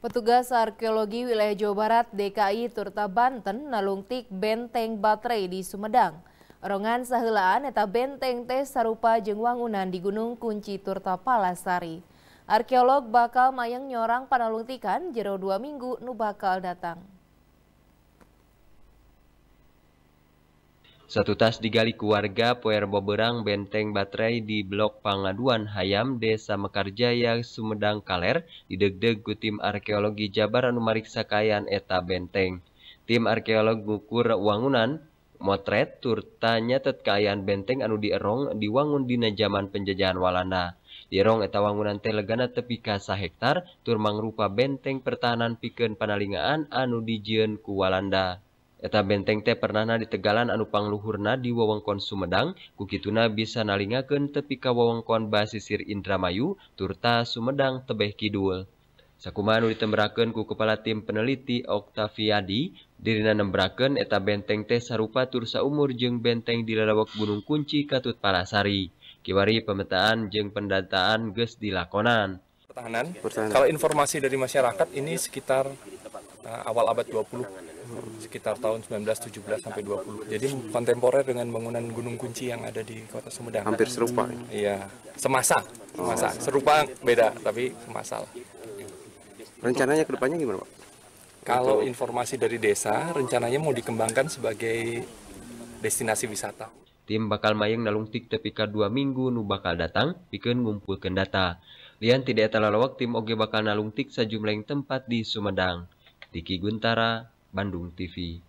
Petugas arkeologi wilayah Jawa Barat, DKI, Turta Banten, nalungtik benteng baterai di Sumedang. Rongan sahelaan eta benteng teh sarupa jeung wangunan di Gunung Kunci Turta Palasari. Arkeolog bakal mayang nyorang panalungtikan jero dua minggu nu bakal datang. satu tas digali keluarga poer Bobberang benteng baterai di Blok Pangaduan Hayam Desa Mekarjaya Sumedang kaller didegdegu tim Arkeologi Jabaran Numariksakayan eta benteng. Tim Ararkeolog Gukur Wawangunan Motret Turtanyatetkayan benteng anu dierong di wangundina zaman Penjajaan Walana. Dirong eta wangunan Telegana tepi kasah hektar Turman rupa benteng pertahanan piken Panalingaan Anu Di Jun Kuwalanda. Eta benteng teh na di Tegalan anu pangluhurna di wewengkon Sumedang, kukituna bisa nalingakeun tepi ka wewengkon Basisir Indramayu, turta Sumedang tebeh kidul. Sakumanu ditemberaken ku kepala tim peneliti Oktaviadi, dirina nembraken eta benteng teh sarupa tursa umur jeung benteng di lalawak Gunung Kunci Katut Parasari. Kiwari pemetaan jeung pendataan geus dilakonan. Pertahanan. Pertahanan. Kalau informasi dari masyarakat ini sekitar uh, awal abad 20 sekitar tahun 1917 sampai 20. Jadi kontemporer dengan bangunan Gunung Kunci yang ada di Kota Sumedang. Hampir serupa. Iya, semasa, semasa. Oh. Serupa beda tapi semasa lah. Rencananya kedepannya gimana, Pak? Kalau informasi dari desa, rencananya mau dikembangkan sebagai destinasi wisata. Tim bakal mayang tapi tepika dua minggu nu bakal datang, bikin ngumpulkan data. Lian tidak terlalu waktu tim oge bakal nalung tik sejumlah tempat di Sumedang. Diki Guntara, Bandung TV